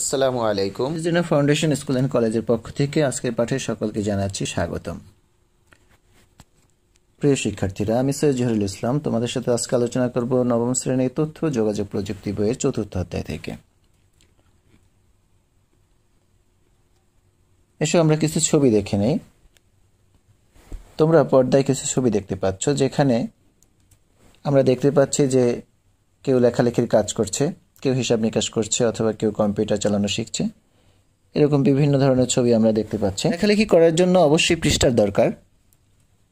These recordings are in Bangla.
আসসালামু আলাইকুম জিনা ফাউন্ডেশন স্কুল অ্যান্ড কলেজের পক্ষ থেকে আজকের পাঠে সকলকে জানাচ্ছি স্বাগতম প্রিয় শিক্ষার্থীরা আমি সৈয়দ জহরুল ইসলাম তোমাদের সাথে আজকে আলোচনা করব নবম শ্রেণীর তথ্য যোগাযোগ প্রযুক্তি বইয়ের চতুর্থ অধ্যায় থেকে এসো আমরা কিছু ছবি দেখে নেই তোমরা পর্দায় কিছু ছবি দেখতে পাচ্ছ যেখানে আমরা দেখতে পাচ্ছি যে কেউ লেখালেখির কাজ করছে কেউ হিসাব নিকাশ করছে অথবা কেউ কম্পিউটার চালানো শিখছে এরকম বিভিন্ন ধরনের ছবি আমরা দেখতে পাচ্ছি লেখালেখি করার জন্য অবশ্যই পৃষ্ঠার দরকার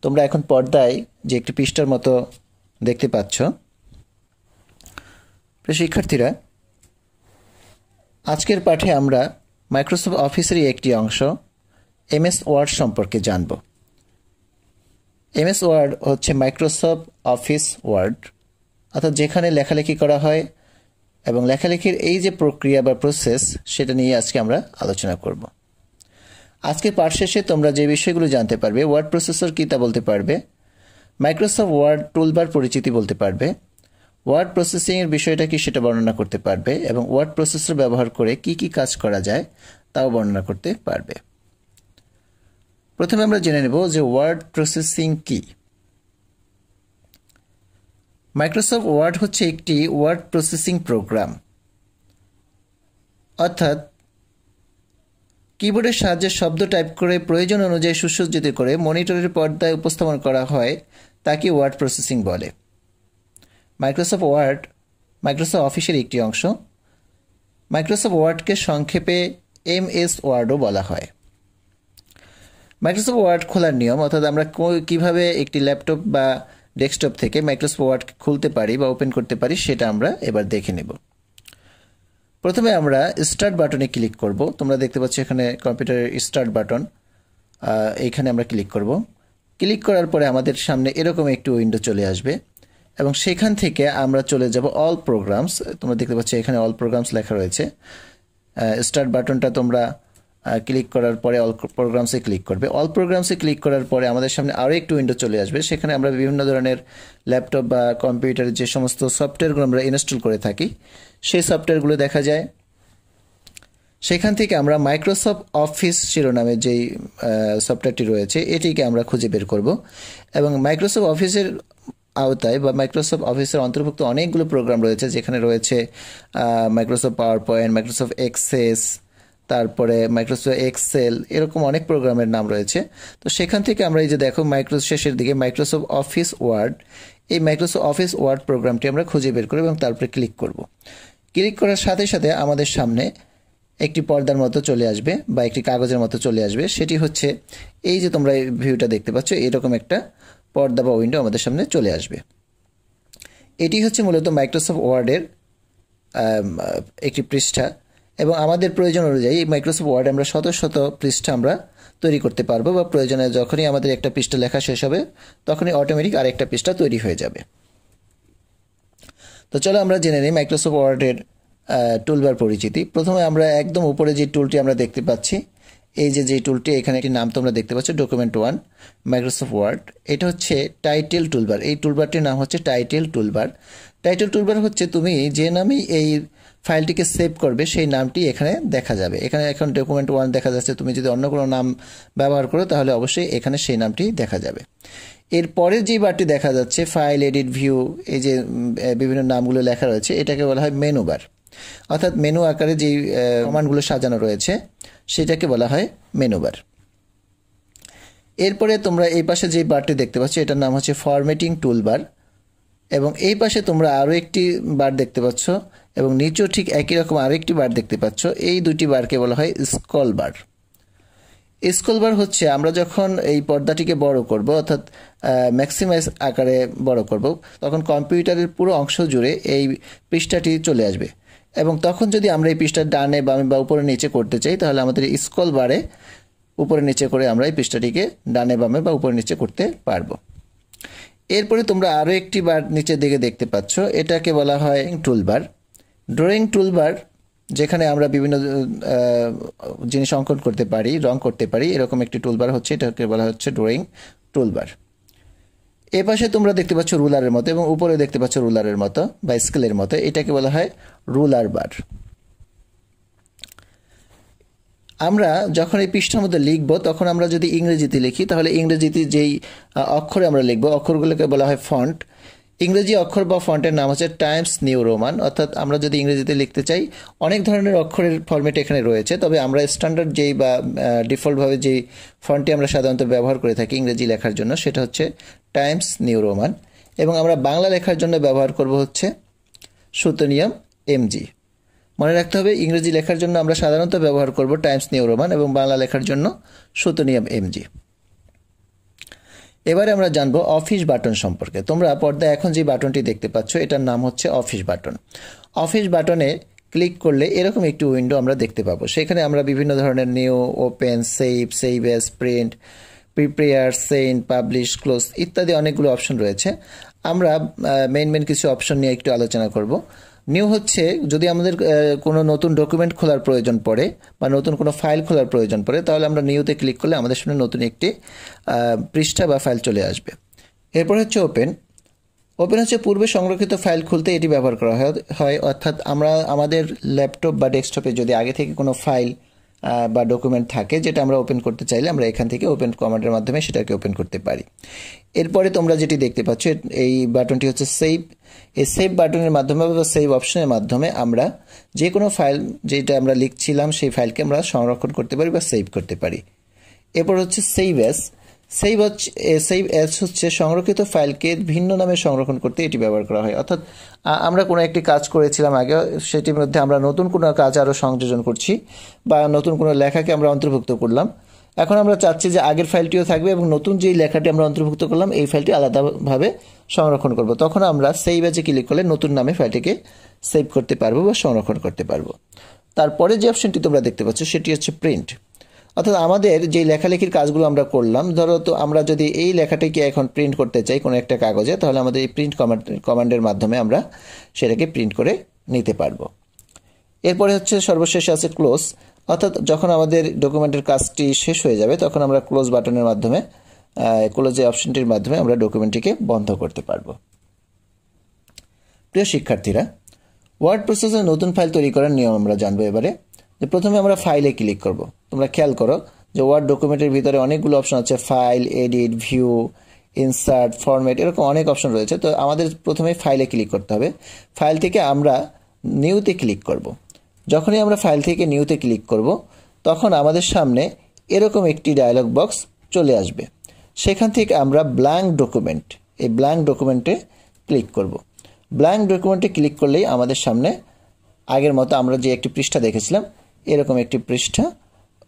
তোমরা এখন পর্দায় যে একটি পৃষ্ঠার মতো দেখতে পাচ্ছ শিক্ষার্থীরা আজকের পাঠে আমরা মাইক্রোসফট অফিসেরই একটি অংশ এমএস ওয়ার্ড সম্পর্কে জানব এমএস ওয়ার্ড হচ্ছে মাইক্রোসফট অফিস ওয়ার্ড অর্থাৎ যেখানে লেখালেখি করা হয় এবং লেখালেখির এই যে প্রক্রিয়া বা প্রসেস সেটা নিয়ে আজকে আমরা আলোচনা করব আজকে পাঠ শেষে তোমরা যে বিষয়গুলো জানতে পারবে ওয়ার্ড প্রসেসর কী তা বলতে পারবে মাইক্রোসফট ওয়ার্ড টুলবার পরিচিতি বলতে পারবে ওয়ার্ড প্রসেসিংয়ের বিষয়টা কি সেটা বর্ণনা করতে পারবে এবং ওয়ার্ড প্রসেসর ব্যবহার করে কি কি কাজ করা যায় তাও বর্ণনা করতে পারবে প্রথমে আমরা জেনে নেব যে ওয়ার্ড প্রসেসিং কী মাইক্রোসফট ওয়ার্ড হচ্ছে একটি ওয়ার্ড প্রসেসিং প্রোগ্রাম অর্থাৎ কিবোর্ডের সাহায্যে শব্দ টাইপ করে প্রয়োজন অনুযায়ী সুসজ্জিত করে মনিটরের পর্দায় উপস্থাপন করা হয় তাকে ওয়ার্ড প্রসেসিং বলে মাইক্রোসফট ওয়ার্ড মাইক্রোসফট অফিসের একটি অংশ মাইক্রোসফট ওয়ার্ডকে সংক্ষেপে এম এস ওয়ার্ডও বলা হয় মাইক্রোসফট ওয়ার্ড খোলার নিয়ম অর্থাৎ আমরা কীভাবে একটি ল্যাপটপ বা ডেস্কটপ থেকে মাইক্রোসফট ওয়ার্ড খুলতে পারি বা ওপেন করতে পারি সেটা আমরা এবার দেখে নেব প্রথমে আমরা স্টার্ট বাটনে ক্লিক করব তোমরা দেখতে পাচ্ছ এখানে কম্পিউটারের স্টার্ট বাটন এখানে আমরা ক্লিক করব ক্লিক করার পরে আমাদের সামনে এরকম একটি উইন্ডো চলে আসবে এবং সেখান থেকে আমরা চলে যাব অল প্রোগ্রামস তোমরা দেখতে পাচ্ছ এখানে অল প্রোগ্রামস লেখা রয়েছে স্টার্ট বাটনটা তোমরা ক্লিক করার পরে অল প্রোগ্রামসে ক্লিক করবে অল প্রোগ্রামসে ক্লিক করার পরে আমাদের সামনে আরও একটু উইন্ডো চলে আসবে সেখানে আমরা বিভিন্ন ধরনের ল্যাপটপ বা কম্পিউটারের যে সমস্ত সফটওয়্যারগুলো আমরা ইনস্টল করে থাকি সেই সফটওয়্যারগুলো দেখা যায় সেখান থেকে আমরা মাইক্রোসফট অফিস শিরোনামে যেই সফটওয়্যারটি রয়েছে এটিকে আমরা খুঁজে বের করব এবং মাইক্রোসফট অফিসের আওতায় বা মাইক্রোসফট অফিসের অন্তর্ভুক্ত অনেকগুলো প্রোগ্রাম রয়েছে যেখানে রয়েছে Microsoft PowerPoint Microsoft Access তারপরে মাইক্রোসফট এক্সেল এরকম অনেক প্রোগ্রামের নাম রয়েছে তো সেখান থেকে আমরা এই যে দেখো মাইক্রো শেষের দিকে মাইক্রোসফট অফিস ওয়ার্ড এই মাইক্রোসফট অফিস ওয়ার্ড প্রোগ্রামটি আমরা খুঁজে বের করবো এবং তারপরে ক্লিক করব ক্লিক করার সাথে সাথে আমাদের সামনে একটি পর্দার মতো চলে আসবে বা একটি কাগজের মতো চলে আসবে সেটি হচ্ছে এই যে তোমরা এই ভিউটা দেখতে পাচ্ছ এরকম একটা পর্দা বা উইন্ডো আমাদের সামনে চলে আসবে এটি হচ্ছে মূলত মাইক্রোসফট ওয়ার্ডের একটি পৃষ্ঠা এবং আমাদের প্রয়োজন অনুযায়ী মাইক্রোসফট ওয়ার্ড আমরা শত শত পৃষ্ঠা আমরা তৈরি করতে পারবো বা প্রয়োজনে যখনই আমাদের একটা পৃষ্ঠা লেখা শেষ হবে তখনই অটোমেটিক আরেকটা পৃষ্ঠা তৈরি হয়ে যাবে তো চলো আমরা জেনে নিই মাইক্রোসফট ওয়ার্ডের টুলবার পরিচিতি প্রথমে আমরা একদম উপরে যে টুলটি আমরা দেখতে পাচ্ছি এই যে যে টুলটি এখানে একটি নাম তোমরা দেখতে পাচ্ছ ডকুমেন্ট ওয়ান মাইক্রোসফট ওয়ার্ড এটা হচ্ছে টাইটেল টুলবার এই টুলবারটির নাম হচ্ছে টাইটেল টুলবার টাইটেল টুলবার হচ্ছে তুমি যে নামেই এই ফাইলটিকে সেভ করবে সেই নামটি এখানে দেখা যাবে এখানে এখন ডকুমেন্ট ওয়ান দেখা যাচ্ছে তুমি যদি অন্য কোনো নাম ব্যবহার করো তাহলে অবশ্যই এখানে সেই নামটি দেখা যাবে এরপরে যে বারটি দেখা যাচ্ছে ফাইল এডিট ভিউ এই যে বিভিন্ন নামগুলো লেখা রয়েছে এটাকে বলা হয় মেনু বার অর্থাৎ মেনু আকারে যেই কমানগুলো সাজানো রয়েছে সেটাকে বলা হয় মেনু বার এরপরে তোমরা এই পাশে যে বারটি দেখতে পাচ্ছ এটার নাম হচ্ছে টুল বার এবং এই পাশে তোমরা আরও একটি বার দেখতে পাচ্ছ এবং নিচেও ঠিক একই রকম আরেকটি বার দেখতে পাচ্ছ এই দুটি বারকে বলা হয় স্কল বার স্কল বার হচ্ছে আমরা যখন এই পর্দাটিকে বড় করব অর্থাৎ ম্যাক্সিমাইজ আকারে বড় করব তখন কম্পিউটারের পুরো অংশ জুড়ে এই পৃষ্ঠাটি চলে আসবে এবং তখন যদি আমরা এই পৃষ্ঠার ডানে বামে বা উপরে নিচে করতে চাই তাহলে আমাদের স্কল বারে উপরে নিচে করে আমরা এই পৃষ্ঠাটিকে ডানে বামে বা উপরে নিচে করতে পারবো এরপরে তোমরা আরও একটি বার নিচের দিকে দেখতে পাচ্ছ এটাকে বলা হয় টুলবার ড্রয়িং টুলবার যেখানে আমরা বিভিন্ন জিনিস অঙ্কন করতে পারি রং করতে পারি এরকম একটি টুলবার হচ্ছে এটাকে বলা হচ্ছে ড্রয়িং টুলবার এ পাশে তোমরা দেখতে পাচ্ছ রুলারের মতো এবং উপরে দেখতে পাচ্ছ রুলারের মতো বা স্কেলের মতো এটাকে বলা হয় রুলার বার আমরা যখন এই পৃষ্ঠার মধ্যে লিখব তখন আমরা যদি ইংরেজিতে লিখি তাহলে ইংরেজিতে যেই অক্ষরে আমরা লিখব অক্ষরগুলোকে বলা হয় ফন্ট ইংরেজি অক্ষর বা ফন্টের নাম হচ্ছে টাইমস নিউ রোমান অর্থাৎ আমরা যদি ইংরেজিতে লিখতে চাই অনেক ধরনের অক্ষরের ফর্মেট এখানে রয়েছে তবে আমরা স্ট্যান্ডার্ড যেই বা ডিফল্টভাবে যেই ফন্টটি আমরা সাধারণত ব্যবহার করে থাকি ইংরেজি লেখার জন্য সেটা হচ্ছে টাইমস নিউ রোমান এবং আমরা বাংলা লেখার জন্য ব্যবহার করব হচ্ছে সুতনিয়াম এমজি মনে রাখতে হবে ইংরেজি লেখার জন্য আমরা সাধারণত ব্যবহার করব টাইমস নিউ রোমান এবং বাংলা লেখার জন্য সুতনিয়াম এমজি এবারে আমরা জানবো অফিস বাটন সম্পর্কে তোমরা পর্দায় এখন যে বাটনটি দেখতে পাচ্ছ এটার নাম হচ্ছে অফিস বাটন অফিস বাটনে ক্লিক করলে এরকম একটি উইন্ডো আমরা দেখতে পাবো সেখানে আমরা বিভিন্ন ধরনের new open save save as print prepare send publish close ইত্যাদি অনেকগুলো অপশন রয়েছে আমরা মেন মেন কিছু অপশন নিয়ে একটু আলোচনা করব নিউ হচ্ছে যদি আমাদের কোনো নতুন ডকুমেন্ট খোলার প্রয়োজন পড়ে বা নতুন কোনো ফাইল খোলার প্রয়োজন পড়ে তাহলে আমরা নিউতে ক্লিক করলে আমাদের সামনে নতুন একটি পৃষ্ঠা বা ফাইল চলে আসবে এরপর হচ্ছে ওপেন ওপেন হচ্ছে পূর্বে সংরক্ষিত ফাইল খুলতে এটি ব্যবহার করা হয় অর্থাৎ আমরা আমাদের ল্যাপটপ বা ডেস্কটপে যদি আগে থেকে কোনো ফাইল বা ডকুমেন্ট থাকে যেটা আমরা ওপেন করতে চাইলে আমরা এখান থেকে ওপেন কমান্ডের মাধ্যমে সেটাকে ওপেন করতে পারি এরপরে তোমরা যেটি দেখতে পাচ্ছ এই বাটনটি হচ্ছে সেভ এই সেভ বাটনের মাধ্যমে বা সেভ অপশনের মাধ্যমে আমরা যে কোনো ফাইল যেটা আমরা লিখছিলাম সেই ফাইলকে আমরা সংরক্ষণ করতে পারি বা সেভ করতে পারি এরপর হচ্ছে সেইভ অ্যাস সেই সেই অ্যাপস হচ্ছে সংরক্ষিত ফাইলকে ভিন্ন নামে সংরক্ষণ করতে এটি ব্যবহার করা হয় অর্থাৎ আমরা কোনো একটি কাজ করেছিলাম আগে সেটির মধ্যে আমরা নতুন কোনো কাজ আরও সংযোজন করছি বা নতুন কোনো লেখাকে আমরা অন্তর্ভুক্ত করলাম এখন আমরা চাচ্ছি যে আগের ফাইলটিও থাকবে এবং নতুন যেই লেখাটি আমরা অন্তর্ভুক্ত করলাম এই ফাইলটি আলাদাভাবে সংরক্ষণ করব তখন আমরা সেভ এজে ক্লিক করলে নতুন নামে ফাইলটিকে সেভ করতে পারবো বা সংরক্ষণ করতে পারবো তারপরে যে অপশনটি তোমরা দেখতে পাচ্ছ সেটি হচ্ছে প্রিন্ট অর্থাৎ আমাদের যে লেখালেখির কাজগুলো আমরা করলাম ধরো তো আমরা যদি এই লেখাটিকে এখন প্রিন্ট করতে চাই কোনো একটা কাগজে তাহলে আমাদের এই প্রিন্ট কমান্ডের মাধ্যমে আমরা সেটাকে প্রিন্ট করে নিতে পারবো এরপরে হচ্ছে সর্বশেষ আছে ক্লোজ অর্থাৎ যখন আমাদের ডকুমেন্টের কাজটি শেষ হয়ে যাবে তখন আমরা ক্লোজ বাটনের মাধ্যমে ক্লোজ এই অপশনটির মাধ্যমে আমরা ডকুমেন্টটিকে বন্ধ করতে পারব প্রিয় শিক্ষার্থীরা ওয়ার্ড প্রসেসে নতুন ফাইল তৈরি করার নিয়ম আমরা জানবো এবারে যে প্রথমে আমরা ফাইলে ক্লিক করব তোমরা খেয়াল করো যে ওয়ার্ড ডকুমেন্টের ভিতরে অনেকগুলো অপশন আছে file edit view insert format এরকম অনেক অপশন রয়েছে তো আমাদের প্রথমে ফাইলে ক্লিক করতে হবে ফাইল থেকে আমরা নিউতে ক্লিক করব যখনই আমরা ফাইল থেকে নিউতে ক্লিক করব তখন আমাদের সামনে এরকম একটি ডায়লগ বক্স চলে আসবে সেখান থেকে আমরা ব্ল্যাঙ্ক ডকুমেন্ট এই ব্ল্যাঙ্ক ডকুমেন্টে ক্লিক করব ব্ল্যাঙ্ক ডকুমেন্টে ক্লিক করলেই আমাদের সামনে আগের মতো আমরা যে একটি পৃষ্ঠা দেখেছিলাম এরকম একটি পৃষ্ঠা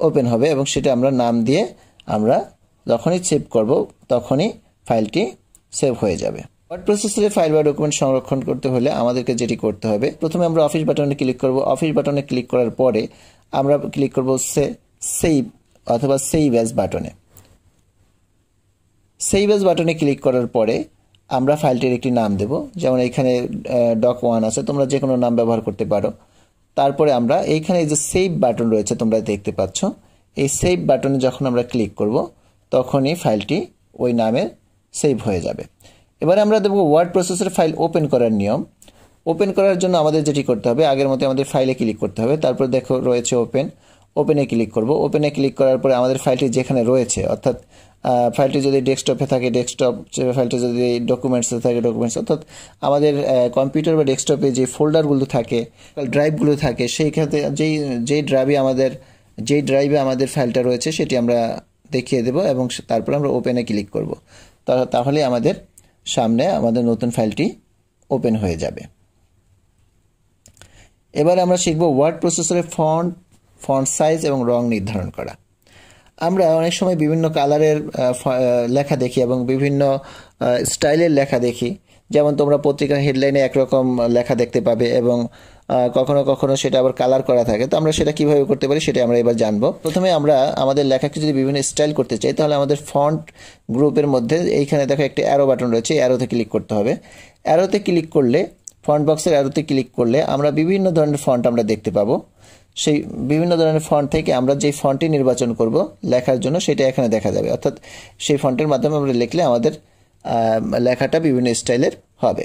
ওপেন হবে এবং সেটা আমরা নাম দিয়ে আমরা যখনই সেভ করব তখনই ফাইলটি সেভ হয়ে যাবে ওয়ার্ড প্রসেসরে ফাইল বা ডকুমেন্ট সংরক্ষণ করতে হলে আমাদেরকে যেটি করতে হবে প্রথমে আমরা অফিস বাটনে ক্লিক করব অফিস বাটনে ক্লিক করার পরে আমরা ক্লিক করব সে সেভ অথবা সেভ অ্যাজ বাটনে সেভ অ্যাজ বাটনে ক্লিক করার পরে আমরা ফাইলটির একটি নাম দেব যেমন এখানে ডক ওয়ান আছে তোমরা যে কোনো নাম ব্যবহার করতে পারো তারপরে আমরা এইখানে যে সেভ বাটন রয়েছে তোমরা দেখতে পাচ্ছ এই সেভ বাটনে যখন আমরা ক্লিক করব তখনই ফাইলটি ওই নামে সেভ হয়ে যাবে এবারে আমরা দেখব ওয়ার্ড প্রসেসের ফাইল ওপেন করার নিয়ম ওপেন করার জন্য আমাদের যেটি করতে হবে আগের মতো আমাদের ফাইলে ক্লিক করতে হবে তারপর দেখো রয়েছে ওপেন ওপেনে ক্লিক করব ওপেনে ক্লিক করার পরে আমাদের ফাইলটি যেখানে রয়েছে অর্থাৎ ফাইলটি যদি ডেস্কটপে থাকে ডেস্কটপ ফাইলটি যদি ডকুমেন্টসে থাকে ডকুমেন্টস অর্থাৎ আমাদের কম্পিউটার বা ডেস্কটপে যে ফোল্ডারগুলো থাকে ড্রাইভগুলো থাকে সেই ক্ষেত্রে যেই যেই ড্রাইভে আমাদের যেই ড্রাইভে আমাদের ফাইলটা রয়েছে সেটি আমরা দেখিয়ে দেব এবং তারপর আমরা ওপেনে ক্লিক করব তাহলে আমাদের সামনে আমাদের নতুন ফাইলটি ওপেন হয়ে যাবে এবার আমরা শিখব ওয়ার্ড প্রসেসরে ফন্ট ফন্ট সাইজ এবং রং নির্ধারণ করা আমরা অনেক সময় বিভিন্ন কালারের লেখা দেখি এবং বিভিন্ন স্টাইলের লেখা দেখি যেমন তোমরা পত্রিকার হেডলাইনে একরকম লেখা দেখতে পাবে এবং কখনো কখনো সেটা আবার কালার করা থাকে তো আমরা সেটা কিভাবে করতে পারি সেটা আমরা এবার জানবো প্রথমে আমরা আমাদের লেখাকে যদি বিভিন্ন স্টাইল করতে চাই তাহলে আমাদের ফন্ট গ্রুপের মধ্যে এইখানে দেখো একটা অ্যারো বাটন রয়েছে অ্যারোতে ক্লিক করতে হবে অ্যারোতে ক্লিক করলে ফন্ট বক্সের অ্যারোতে ক্লিক করলে আমরা বিভিন্ন ধরনের ফন্ট আমরা দেখতে পাবো সেই বিভিন্ন ধরনের ফন্ট থেকে আমরা যে ফন্টটি নির্বাচন করব লেখার জন্য সেটা এখানে দেখা যাবে অর্থাৎ সেই ফন্টের মাধ্যমে আমরা লিখলে আমাদের লেখাটা বিভিন্ন স্টাইলের হবে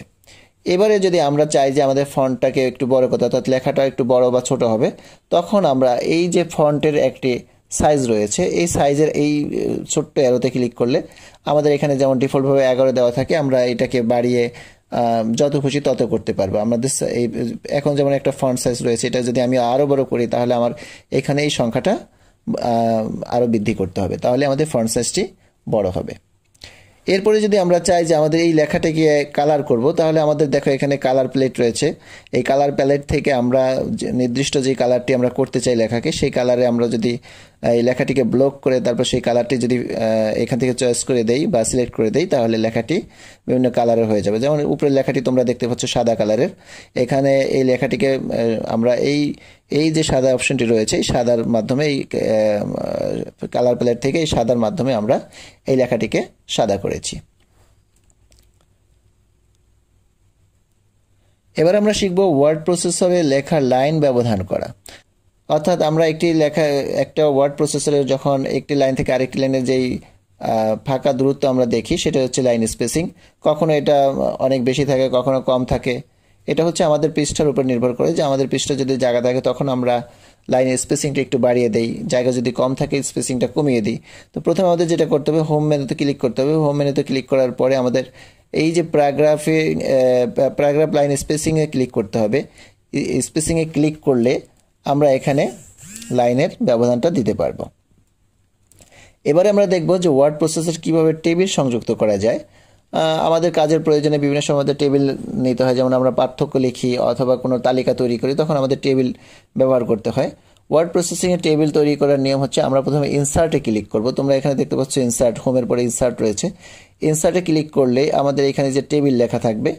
এবারে যদি আমরা চাই যে আমাদের ফন্টটাকে একটু বড় করতে অর্থাৎ লেখাটা একটু বড় বা ছোট হবে তখন আমরা এই যে ফন্টের একটি সাইজ রয়েছে এই সাইজের এই ছোট্ট অ্যারোতে ক্লিক করলে আমাদের এখানে যেমন ডিফল্টভাবে এগারো দেওয়া থাকে আমরা এটাকে বাড়িয়ে যত খুশি তত করতে পারবো আমাদের এই এখন যেমন একটা ফন্ট সাইজ রয়েছে এটা যদি আমি আরও বড় করি তাহলে আমার এখানে এই সংখ্যাটা আরও বৃদ্ধি করতে হবে তাহলে আমাদের ফন্ট সাইজটি বড় হবে এরপরে যদি আমরা চাই যে আমাদের এই লেখাটাকে কালার করব তাহলে আমাদের দেখো এখানে কালার প্লেট রয়েছে এই কালার প্যালেট থেকে আমরা নির্দিষ্ট যে কালারটি আমরা করতে চাই লেখাকে সেই কালারে আমরা যদি এই লেখাটিকে ব্লক করে তারপর সেই কালারটি যদি এখান থেকে চয়েস করে দেই বা সিলেক্ট করে দেই তাহলে লেখাটি বিভিন্ন কালারের হয়ে যাবে যেমন উপরের লেখাটি তোমরা দেখতে পাচ্ছ সাদা কালারের এখানে এই লেখাটিকে আমরা এই এই যে সাদা অপশনটি রয়েছে এই সাদার মাধ্যমে এই কালার প্যালেট থেকে এই সাদার মাধ্যমে আমরা এই লেখাটিকে সাদা করেছি এবার আমরা শিখব ওয়ার্ড প্রসেসরে লেখার লাইন ব্যবধান করা অর্থাৎ আমরা একটি লেখা একটা ওয়ার্ড প্রসেসরে যখন একটি লাইন থেকে আরেকটি লাইনে যেই ফাঁকা দূরত্ব আমরা দেখি সেটা হচ্ছে লাইন স্পেসিং কখনো এটা অনেক বেশি থাকে কখনো কম থাকে এটা হচ্ছে আমাদের পৃষ্ঠার উপর নির্ভর করে যে আমাদের পৃষ্ঠা যদি জায়গা থাকে তখন আমরা লাইন স্পেসিংটা একটু বাড়িয়ে দেই জায়গা যদি কম থাকে স্পেসিংটা কমিয়ে দিই তো প্রথমে আমাদের যেটা করতে হবে হোম মেনুতে ক্লিক করতে হবে হোম মেনুতে ক্লিক করার পরে আমাদের এই যে প্যারাগ্রাফে প্যারাগ্রাফ লাইন স্পেসিংয়ে ক্লিক করতে হবে স্পেসিংয়ে ক্লিক করলে আমরা এখানে লাইনের ব্যবধানটা দিতে পারবো এবারে আমরা দেখব যে ওয়ার্ড প্রসেসর কিভাবে টেবিল সংযুক্ত করা যায় আমাদের কাজের প্রয়োজনে বিভিন্ন সময় টেবিল নিতে হয় যেমন আমরা পার্থক্য লিখি অথবা কোনো তালিকা তৈরি করি তখন আমাদের টেবিল ব্যবহার করতে হয় ওয়ার্ড প্রসেসিংয়ে টেবিল তৈরি করার নিয়ম হচ্ছে আমরা প্রথমে ইনসার্টে ক্লিক করব তোমরা এখানে দেখতে পাচ্ছ ইনসার্ট হোমের পরে ইনসার্ট রয়েছে ইনসার্টে ক্লিক করলে আমাদের এখানে যে টেবিল লেখা থাকবে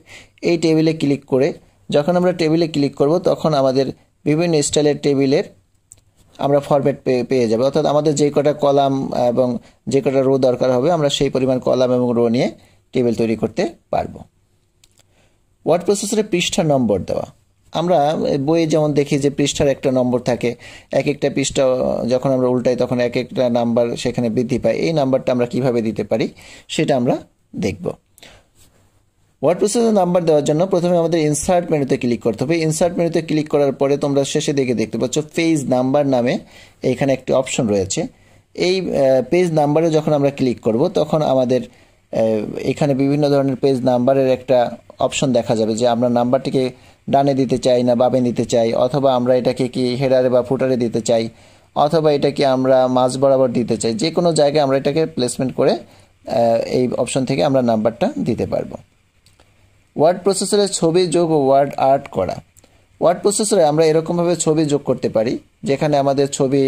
এই টেবিলে ক্লিক করে যখন আমরা টেবিলে ক্লিক করব তখন আমাদের বিভিন্ন স্টাইলের টেবিলের আমরা ফরম্যাট পেয়ে পেয়ে যাবো অর্থাৎ আমাদের যে কটা কলাম এবং যে কটা রো দরকার হবে আমরা সেই পরিমাণ কলাম এবং রো নিয়ে টেবিল তৈরি করতে পারবো ওয়ার্ড প্রসেসরে পৃষ্ঠা নম্বর দেওয়া আমরা বইয়ে যেমন দেখি যে পৃষ্ঠার একটা নম্বর থাকে এক একটা পৃষ্ঠা যখন আমরা উল্টাই তখন এক একটা নাম্বার সেখানে বৃদ্ধি পায় এই নাম্বারটা আমরা কিভাবে দিতে পারি সেটা আমরা দেখবো ওয়ার্ড প্রসেসের নাম্বার দেওয়ার জন্য প্রথমে আমাদের ইনসার্ট মেনুতে ক্লিক করতে হবে ইনসার্ট মেনুতে ক্লিক করার পরে তোমরা শেষে দেখে দেখতে পাচ্ছ পেজ নাম্বার নামে এখানে একটি অপশন রয়েছে এই পেজ নাম্বারে যখন আমরা ক্লিক করব তখন আমাদের এখানে বিভিন্ন ধরনের পেজ নাম্বারের একটা অপশন দেখা যাবে যে আমরা নাম্বারটিকে ডানে দিতে চাই না বাবে দিতে চাই অথবা আমরা এটাকে কি হেডারে বা ফুটারে দিতে চাই অথবা এটাকে আমরা মাঝ বরাবর দিতে চাই যে কোনো জায়গায় আমরা এটাকে প্লেসমেন্ট করে এই অপশন থেকে আমরা নাম্বারটা দিতে পারবো ওয়ার্ড প্রসেসরে ছবি যোগ ওয়ার্ড আর্ট করা ওয়ার্ড প্রসেসরে আমরা এরকমভাবে ছবি যোগ করতে পারি যেখানে আমাদের ছবি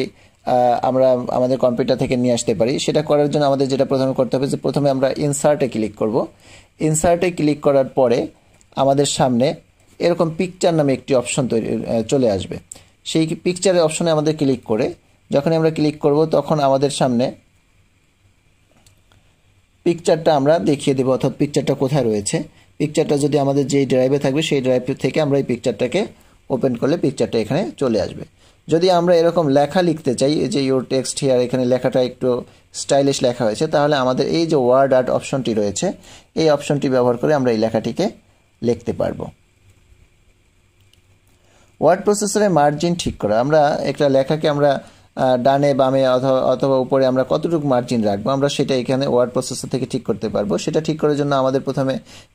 আমরা আমাদের কম্পিউটার থেকে নিয়ে আসতে পারি সেটা করার জন্য আমাদের যেটা প্রথমে করতে হবে যে প্রথমে আমরা ইনসার্টে ক্লিক করব ইনসার্টে ক্লিক করার পরে আমাদের সামনে এরকম পিকচার নামে একটি অপশন তৈরি চলে আসবে সেই পিকচারের অপশনে আমাদের ক্লিক করে যখন আমরা ক্লিক করব তখন আমাদের সামনে পিকচারটা আমরা দেখিয়ে দেবো অর্থাৎ পিকচারটা কোথায় রয়েছে পিকচারটা যদি আমাদের যেই ড্রাইভে থাকবে সেই ড্রাইভ থেকে আমরা এই পিকচারটাকে ওপেন করলে পিকচারটা এখানে চলে আসবে যদি আমরা এরকম লেখা লিখতে চাই যে ইউর টেক্সট হিয়ার এখানে লেখাটা একটু স্টাইলিশ লেখা হয়েছে তাহলে আমাদের এই যে ওয়ার্ড আর্ট অপশনটি রয়েছে এই অপশনটি ব্যবহার করে আমরা এই লেখাটিকে লিখতে পারবো ওয়ার্ড প্রসেসরে মার্জিন ঠিক করা আমরা একটা লেখাকে আমরা ডানে বামে অথবা অথবা উপরে আমরা কতটুকু মার্জিন রাখবো আমরা সেটা এখানে ওয়ার্ড প্রসেসর থেকে ঠিক করতে পারবো সেটা ঠিক করার জন্য আমাদের প্রথমে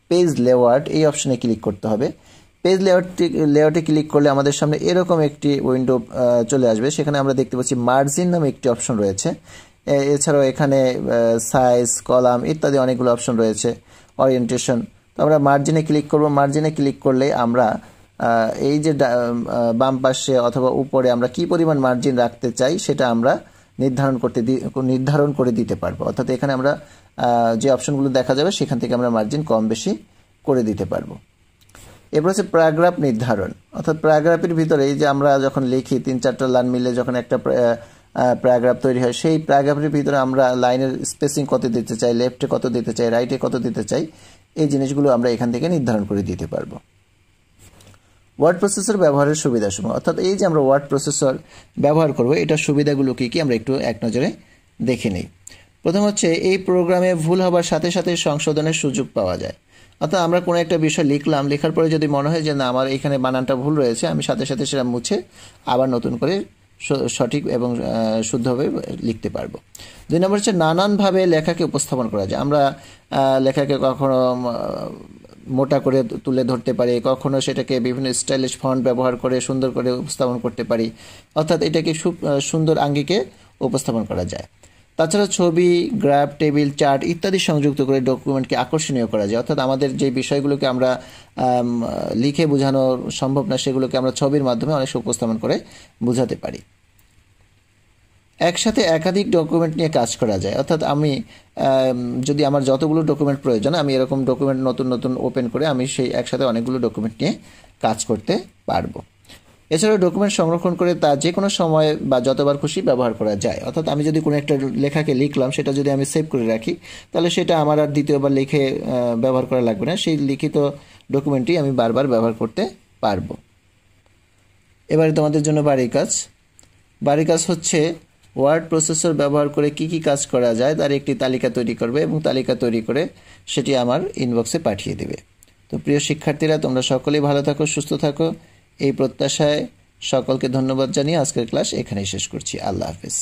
পেজ লেওয়ার্ড এই অপশনে ক্লিক করতে হবে পেজ লেওয়ার্ডটি লেওয়ার্ডে ক্লিক করলে আমাদের সামনে এরকম একটি উইন্ডো চলে আসবে সেখানে আমরা দেখতে পাচ্ছি মার্জিন নামে একটি অপশন রয়েছে এছাড়াও এখানে সাইজ কলাম ইত্যাদি অনেকগুলো অপশন রয়েছে ওরিয়েন্টেশন তো আমরা মার্জিনে ক্লিক করব মার্জিনে ক্লিক করলে আমরা এই যে বাম পাশে অথবা উপরে আমরা কি পরিমাণ মার্জিন রাখতে চাই সেটা আমরা নির্ধারণ করতে নির্ধারণ করে দিতে পারবো অর্থাৎ এখানে আমরা যে অপশনগুলো দেখা যাবে সেখান থেকে আমরা মার্জিন কম বেশি করে দিতে পারবো এরপর হচ্ছে প্যারাগ্রাফ নির্ধারণ অর্থাৎ প্যারাগ্রাফের ভিতরে এই যে আমরা যখন লিখি তিন চারটা লাইন মিলে যখন একটা প্যারাগ্রাফ তৈরি হয় সেই প্যারাগ্রাফের ভিতরে আমরা লাইনের স্পেসিং কত দিতে চাই লেফটে কত দিতে চাই রাইটে কত দিতে চাই এই জিনিসগুলো আমরা এখান থেকে নির্ধারণ করে দিতে পারবো ওয়ার্ড প্রসেসর ব্যবহারের সুবিধাসমূহ অর্থাৎ এই যে আমরা ওয়ার্ড প্রসেসর ব্যবহার করব এটার সুবিধাগুলো কী কী আমরা একটু এক নজরে দেখে নিই প্রথম হচ্ছে এই প্রোগ্রামে ভুল হবার সাথে সাথে সংশোধনের সুযোগ পাওয়া যায় অর্থাৎ আমরা কোনো একটা বিষয় লিখলাম লেখার পরে যদি মনে হয় যে না আমার এখানে বানানটা ভুল রয়েছে আমি সাথে সাথে সেটা মুছে আবার নতুন করে সঠিক এবং শুদ্ধভাবে লিখতে পারবো দুই নম্বর হচ্ছে নানানভাবে লেখাকে উপস্থাপন করা যায় আমরা লেখাকে কখনো মোটা করে তুলে ধরতে পারি কখনো সেটাকে বিভিন্ন স্টাইলিশ ফন্ট ব্যবহার করে সুন্দর করে উপস্থাপন করতে পারি অর্থাৎ এটাকে সুন্দর আঙ্গিকে উপস্থাপন করা যায় তাছাড়া ছবি গ্রাফ টেবিল চার্ট ইত্যাদি সংযুক্ত করে ডকুমেন্টকে আকর্ষণীয় করা যায় অর্থাৎ আমাদের যে বিষয়গুলোকে আমরা লিখে বোঝানো সম্ভব না সেগুলোকে আমরা ছবির মাধ্যমে অনেক উপস্থাপন করে বোঝাতে পারি একসাথে একাধিক ডকুমেন্ট নিয়ে কাজ করা যায় অর্থাৎ আমি যদি আমার যতগুলো ডকুমেন্ট প্রয়োজন আমি এরকম ডকুমেন্ট নতুন নতুন ওপেন করে আমি সেই একসাথে অনেকগুলো ডকুমেন্ট নিয়ে কাজ করতে পারবো এছাড়াও ডকুমেন্ট সংরক্ষণ করে তা যে কোনো সময় বা যতবার খুশি ব্যবহার করা যায় অর্থাৎ আমি যদি কোনো একটা লেখাকে লিখলাম সেটা যদি আমি সেভ করে রাখি তাহলে সেটা আমার আর দ্বিতীয়বার লিখে ব্যবহার করা লাগবে না সেই লিখিত ডকুমেন্টটি আমি বারবার ব্যবহার করতে পারবো এবারে তোমাদের জন্য বাড়ির কাজ বাড়ির কাজ হচ্ছে ওয়ার্ড প্রসেসর ব্যবহার করে কি কি কাজ করা যায় তার একটি তালিকা তৈরি করবে এবং তালিকা তৈরি করে সেটি আমার ইনবক্সে পাঠিয়ে দেবে তো প্রিয় শিক্ষার্থীরা তোমরা সকলেই ভালো থাকো সুস্থ থাকো এই প্রত্যাশায় সকলকে ধন্যবাদ জানিয়ে আজকের ক্লাস এখানেই শেষ করছি আল্লাহ হাফিজ